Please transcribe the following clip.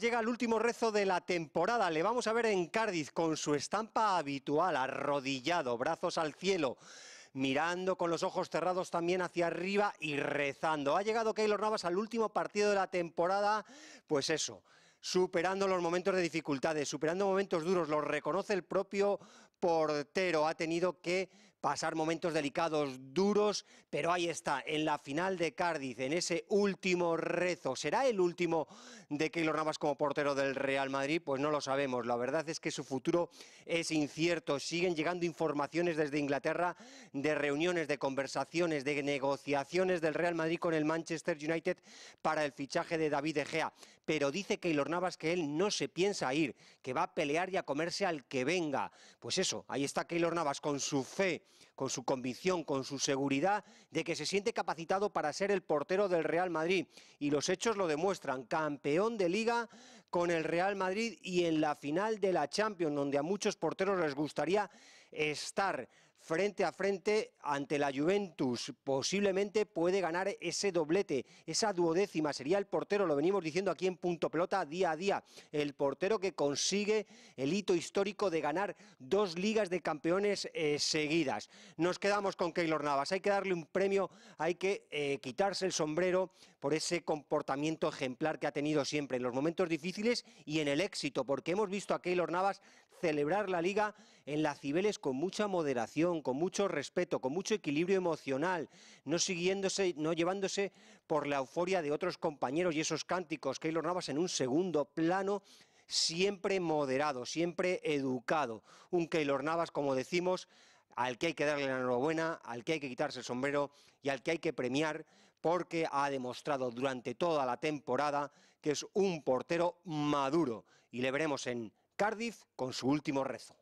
llega al último rezo de la temporada. Le vamos a ver en Cádiz con su estampa habitual, arrodillado, brazos al cielo, mirando con los ojos cerrados también hacia arriba y rezando. Ha llegado Keylor Navas al último partido de la temporada, pues eso, superando los momentos de dificultades, superando momentos duros, los reconoce el propio portero. Ha tenido que pasar momentos delicados, duros, pero ahí está, en la final de Cádiz, en ese último rezo. ¿Será el último de Keylor Navas como portero del Real Madrid? Pues no lo sabemos. La verdad es que su futuro es incierto. Siguen llegando informaciones desde Inglaterra de reuniones, de conversaciones, de negociaciones del Real Madrid con el Manchester United para el fichaje de David Egea. Pero dice Keylor Navas que él no se piensa ir, que va a pelear y a comerse al que venga. Pues eso, ahí está Keylor Navas con su fe con su convicción, con su seguridad de que se siente capacitado para ser el portero del Real Madrid. Y los hechos lo demuestran. Campeón de liga con el Real Madrid y en la final de la Champions, donde a muchos porteros les gustaría estar frente a frente ante la Juventus. Posiblemente puede ganar ese doblete, esa duodécima. Sería el portero, lo venimos diciendo aquí en punto pelota día a día, el portero que consigue el hito histórico de ganar dos ligas de campeones eh, seguidas. Nos quedamos con Keylor Navas. Hay que darle un premio, hay que eh, quitarse el sombrero por ese comportamiento ejemplar que ha tenido siempre en los momentos difíciles y en el éxito, porque hemos visto a Keylor Navas celebrar la liga en la Cibeles con mucha moderación, con mucho respeto, con mucho equilibrio emocional, no siguiéndose, no llevándose por la euforia de otros compañeros y esos cánticos. Keylor Navas en un segundo plano siempre moderado, siempre educado. Un Keylor Navas, como decimos, al que hay que darle la enhorabuena, al que hay que quitarse el sombrero y al que hay que premiar porque ha demostrado durante toda la temporada que es un portero maduro y le veremos en Cardiff con su último rezo.